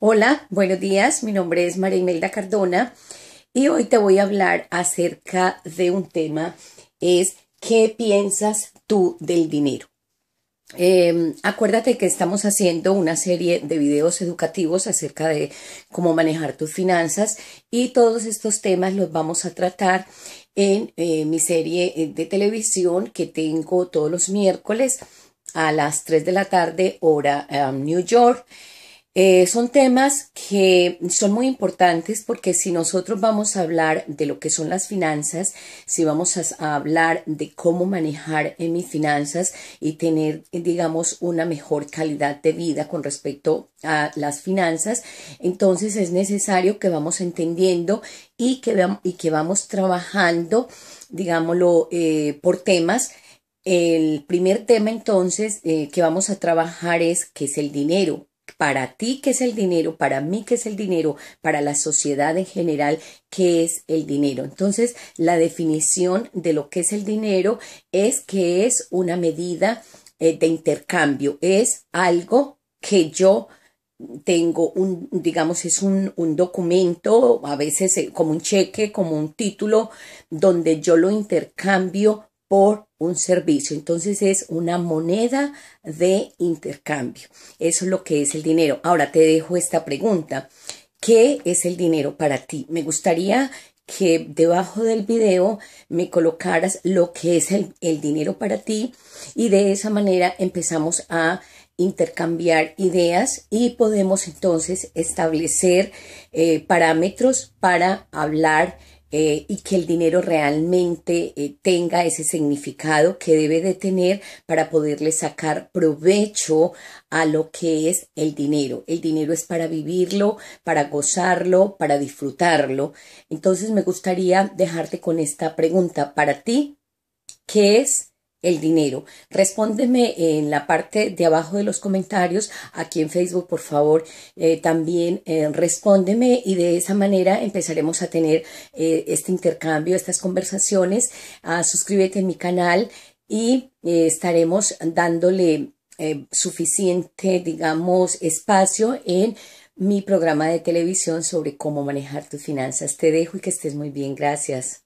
Hola, buenos días. Mi nombre es María Imelda Cardona y hoy te voy a hablar acerca de un tema, es ¿qué piensas tú del dinero? Em, acuérdate que estamos haciendo una serie de videos educativos acerca de cómo manejar tus finanzas y todos estos temas los vamos a tratar en eh, mi serie eh, de televisión que tengo todos los miércoles a las 3 de la tarde hora New York eh, son temas que son muy importantes porque si nosotros vamos a hablar de lo que son las finanzas, si vamos a, hablar de cómo manejar mis finanzas y tener, eh, digamos, una mejor calidad de vida con respecto a las finanzas, entonces es necesario que vamos entendiendo y que, y que vamos trabajando, digámoslo, eh, por temas el primer tema entonces que vamos a trabajar es qué es el dinero, para ti qué es el dinero, para mí qué es el dinero, para la sociedad en general qué es el dinero. Entonces, la definición de lo que es el dinero es que es una medida eh, de intercambio, es algo que yo tengo un, digamos, es un, un, documento, a veces eh, como un cheque, como un título, donde yo lo intercambio por un servicio. Entonces es una moneda de intercambio. Eso es lo que es el dinero. Ahora te dejo esta pregunta. ¿Qué es el dinero para ti? Me gustaría que debajo del video me colocaras lo que es el, dinero para ti y de esa manera empezamos a intercambiar ideas y podemos entonces establecer eh, parámetros para hablar eh, y que el dinero realmente eh, tenga ese significado que debe de tener para poderle sacar provecho a lo que es el dinero. El dinero es para vivirlo, para gozarlo, para disfrutarlo. Entonces me gustaría dejarte con esta pregunta. Para ti, ¿qué es el dinero? Respóndeme en la parte de abajo de los comentarios, aquí en Facebook, por favor, eh, también eh, respóndeme y de esa manera empezaremos a tener eh, este intercambio, estas conversaciones. Ah, suscríbete a mi canal y estaremos dándole suficiente, digamos, espacio en mi programa de televisión sobre cómo manejar tus finanzas. Te dejo y que estés muy bien. Gracias.